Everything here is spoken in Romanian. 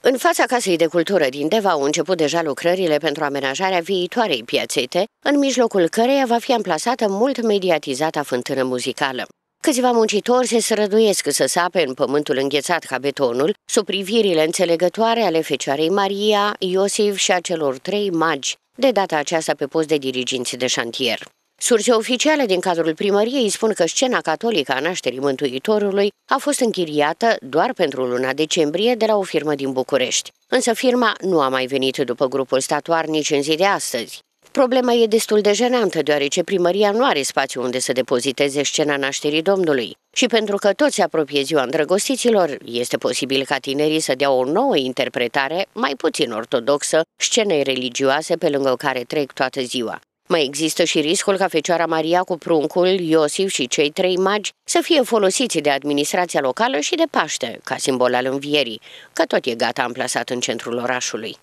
În fața Casei de Cultură din Deva au început deja lucrările pentru amenajarea viitoarei piațete, în mijlocul căreia va fi amplasată mult mediatizată fântână muzicală. Câțiva muncitori se sărăduiesc să sape în pământul înghețat ca betonul, sub privirile înțelegătoare ale Fecioarei Maria, Iosif și a celor trei magi, de data aceasta pe post de diriginți de șantier. Surse oficiale din cadrul primăriei spun că scena catolică a nașterii Mântuitorului a fost închiriată doar pentru luna decembrie de la o firmă din București. Însă firma nu a mai venit după grupul statuar nici în zi de astăzi. Problema e destul de jenantă, deoarece primăria nu are spațiu unde să depoziteze scena nașterii Domnului. Și pentru că toți se apropie ziua îndrăgostiților, este posibil ca tinerii să dea o nouă interpretare, mai puțin ortodoxă, scenei religioase pe lângă care trec toată ziua. Mai există și riscul ca Fecioara Maria cu pruncul, Iosif și cei trei magi să fie folosiți de administrația locală și de Paște, ca simbol al învierii, că tot e gata amplasat în centrul orașului.